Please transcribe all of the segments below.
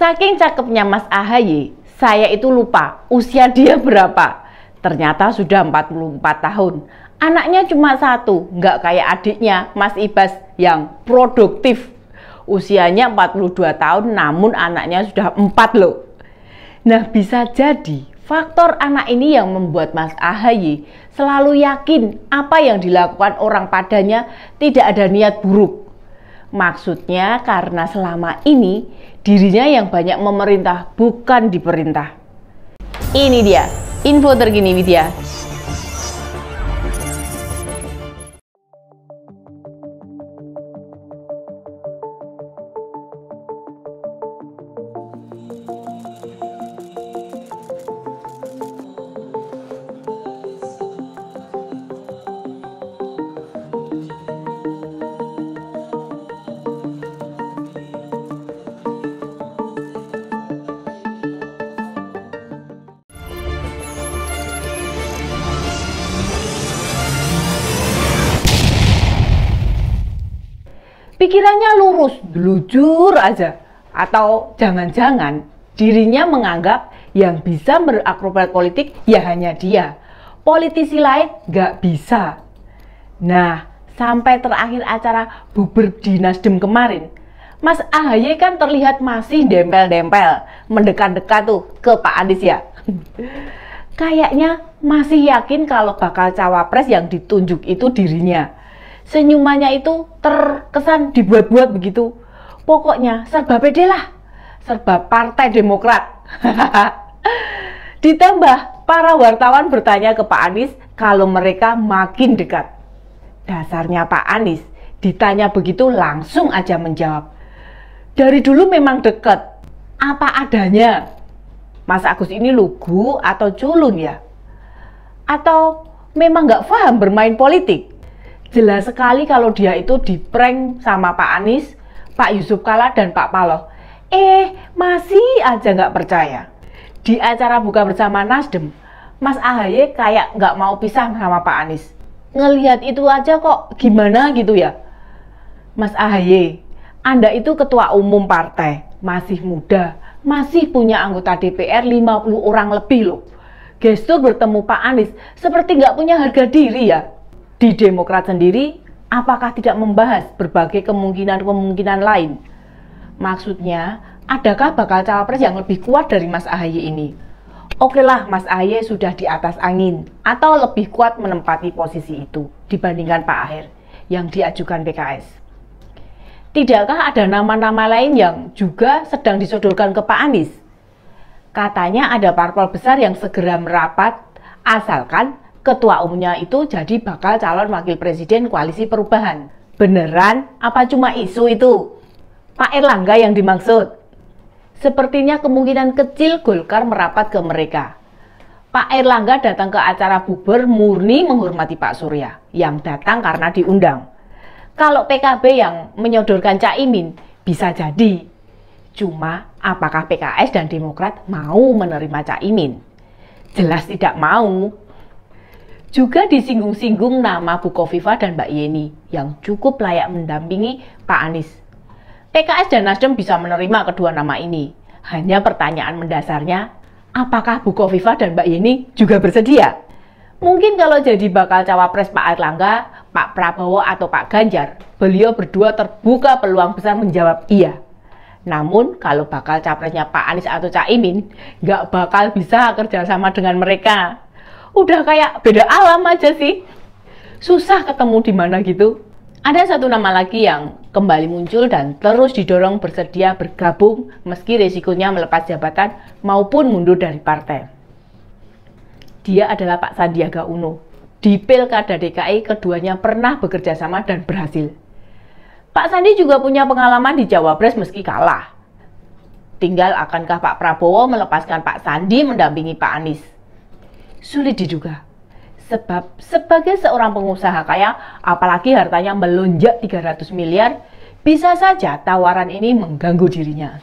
Saking cakepnya Mas AHY, saya itu lupa usia dia berapa. Ternyata sudah 44 tahun. Anaknya cuma satu, nggak kayak adiknya Mas Ibas yang produktif. Usianya 42 tahun namun anaknya sudah 4 loh. Nah bisa jadi faktor anak ini yang membuat Mas AHY selalu yakin apa yang dilakukan orang padanya tidak ada niat buruk Maksudnya karena selama ini dirinya yang banyak memerintah bukan diperintah. Ini dia info terkini Widya. pikirannya lurus, lujur aja. Atau jangan-jangan dirinya menganggap yang bisa berakrobat politik ya hanya dia. Politisi lain gak bisa. Nah, sampai terakhir acara buber di Nasdem kemarin, Mas Ahaye kan terlihat masih dempel-dempel, mendekat-dekat tuh ke Pak Anies ya. Kayaknya masih yakin kalau bakal cawapres yang ditunjuk itu dirinya senyumannya itu terkesan dibuat-buat begitu. Pokoknya serba pede lah, serba Partai Demokrat. Ditambah para wartawan bertanya ke Pak Anies kalau mereka makin dekat. Dasarnya Pak Anies ditanya begitu langsung aja menjawab. Dari dulu memang dekat, apa adanya. Mas Agus ini lugu atau culun ya? Atau memang nggak paham bermain politik? jelas sekali kalau dia itu di prank sama Pak Anies, Pak Yusuf Kala, dan Pak Paloh. Eh, masih aja nggak percaya. Di acara buka bersama Nasdem, Mas Ahaye kayak nggak mau pisah sama Pak Anies. Ngelihat itu aja kok gimana gitu ya. Mas Ahaye, Anda itu ketua umum partai, masih muda, masih punya anggota DPR 50 orang lebih loh. Gestur bertemu Pak Anies seperti nggak punya harga diri ya di Demokrat sendiri apakah tidak membahas berbagai kemungkinan-kemungkinan lain? Maksudnya, adakah bakal cawapres yang lebih kuat dari Mas Ahaye ini? Oke lah, Mas Ahaye sudah di atas angin atau lebih kuat menempati posisi itu dibandingkan Pak Aher yang diajukan PKS. Tidakkah ada nama-nama lain yang juga sedang disodorkan ke Pak Anies? Katanya ada parpol besar yang segera merapat asalkan ketua umumnya itu jadi bakal calon wakil presiden koalisi perubahan. Beneran? Apa cuma isu itu? Pak Erlangga yang dimaksud? Sepertinya kemungkinan kecil Golkar merapat ke mereka. Pak Erlangga datang ke acara buber murni menghormati Pak Surya yang datang karena diundang. Kalau PKB yang menyodorkan Caimin bisa jadi. Cuma apakah PKS dan Demokrat mau menerima Caimin? Jelas tidak mau, juga disinggung-singgung nama Bu Kofifa dan Mbak Yeni yang cukup layak mendampingi Pak Anies. PKS dan Nasdem bisa menerima kedua nama ini. Hanya pertanyaan mendasarnya, apakah Bu Kofifa dan Mbak Yeni juga bersedia? Mungkin kalau jadi bakal cawapres Pak Erlangga, Pak Prabowo atau Pak Ganjar, beliau berdua terbuka peluang besar menjawab iya. Namun kalau bakal capresnya Pak Anies atau Cak Imin, nggak bakal bisa kerjasama dengan mereka udah kayak beda alam aja sih. Susah ketemu di mana gitu. Ada satu nama lagi yang kembali muncul dan terus didorong bersedia bergabung meski resikonya melepas jabatan maupun mundur dari partai. Dia adalah Pak Sandiaga Uno. Di Pilkada DKI keduanya pernah bekerja sama dan berhasil. Pak Sandi juga punya pengalaman di Jawa Pres meski kalah. Tinggal akankah Pak Prabowo melepaskan Pak Sandi mendampingi Pak Anies? Sulit diduga. Sebab sebagai seorang pengusaha kaya, apalagi hartanya melonjak 300 miliar, bisa saja tawaran ini mengganggu dirinya.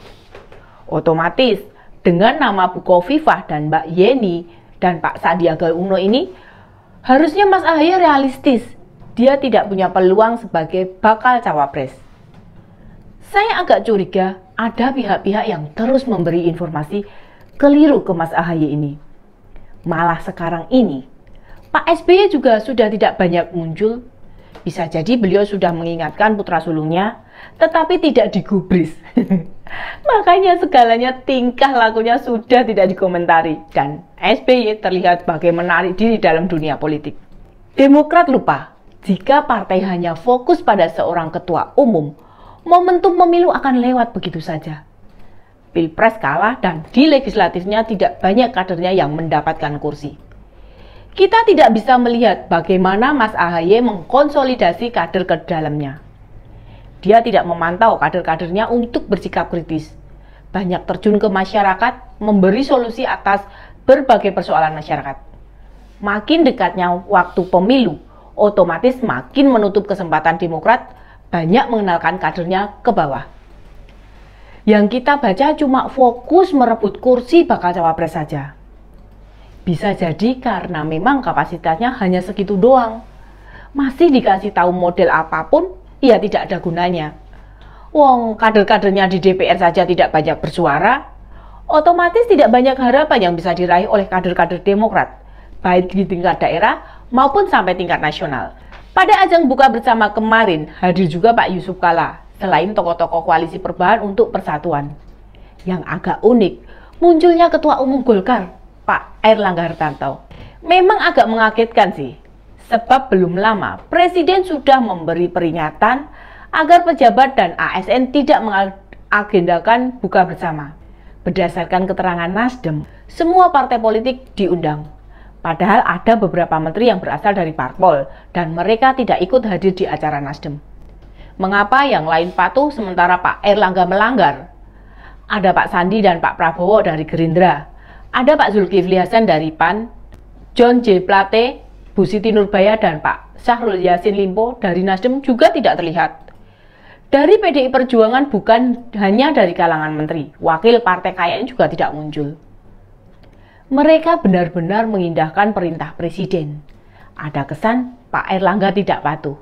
Otomatis, dengan nama Bu Kofifah dan Mbak Yeni dan Pak Sandiaga Uno ini, harusnya Mas Ahaye realistis. Dia tidak punya peluang sebagai bakal cawapres. Saya agak curiga ada pihak-pihak yang terus memberi informasi keliru ke Mas Ahaye ini. Malah sekarang ini, Pak SBY juga sudah tidak banyak muncul. Bisa jadi beliau sudah mengingatkan putra sulungnya, tetapi tidak digubris. Makanya segalanya tingkah lakunya sudah tidak dikomentari dan SBY terlihat bagai menarik diri dalam dunia politik. Demokrat lupa jika partai hanya fokus pada seorang ketua umum, momentum pemilu akan lewat begitu saja. Pilpres kalah dan di legislatifnya tidak banyak kadernya yang mendapatkan kursi. Kita tidak bisa melihat bagaimana Mas Ahaye mengkonsolidasi kader ke dalamnya. Dia tidak memantau kader-kadernya untuk bersikap kritis. Banyak terjun ke masyarakat, memberi solusi atas berbagai persoalan masyarakat. Makin dekatnya waktu pemilu, otomatis makin menutup kesempatan Demokrat banyak mengenalkan kadernya ke bawah. Yang kita baca cuma fokus merebut kursi bakal cawapres saja. Bisa jadi karena memang kapasitasnya hanya segitu doang. Masih dikasih tahu model apapun, ia ya tidak ada gunanya. Wong kader-kadernya di DPR saja tidak banyak bersuara, otomatis tidak banyak harapan yang bisa diraih oleh kader-kader Demokrat, baik di tingkat daerah maupun sampai tingkat nasional. Pada ajang buka bersama kemarin, hadir juga Pak Yusuf Kala, selain tokoh-tokoh koalisi perubahan untuk persatuan. Yang agak unik, munculnya Ketua Umum Golkar, Pak Erlangga Hartanto. Memang agak mengagetkan sih, sebab belum lama Presiden sudah memberi peringatan agar pejabat dan ASN tidak mengagendakan buka bersama. Berdasarkan keterangan Nasdem, semua partai politik diundang. Padahal ada beberapa menteri yang berasal dari parpol dan mereka tidak ikut hadir di acara Nasdem. Mengapa yang lain patuh sementara Pak Erlangga melanggar? Ada Pak Sandi dan Pak Prabowo dari Gerindra. Ada Pak Zulkifli Hasan dari PAN, John J. Plate, Bu Siti Nurbaya, dan Pak Syahrul Yassin Limpo dari Nasdem juga tidak terlihat. Dari PDI Perjuangan bukan hanya dari kalangan menteri, wakil partai KN juga tidak muncul. Mereka benar-benar mengindahkan perintah presiden. Ada kesan Pak Erlangga tidak patuh.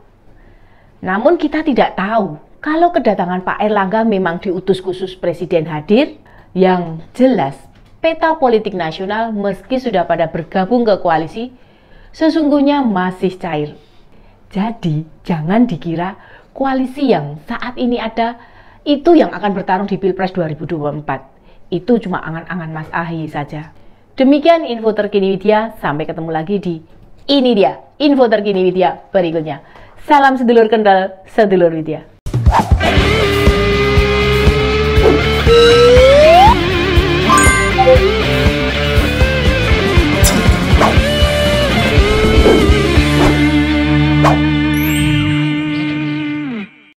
Namun kita tidak tahu kalau kedatangan Pak Erlangga memang diutus khusus Presiden hadir, yang jelas peta politik nasional meski sudah pada bergabung ke koalisi, sesungguhnya masih cair. Jadi jangan dikira koalisi yang saat ini ada itu yang akan bertarung di Pilpres 2024. Itu cuma angan-angan Mas Ahy saja. Demikian info terkini media, sampai ketemu lagi di ini dia info terkini media berikutnya. Salam sedulur Kendal, sedulur Widya.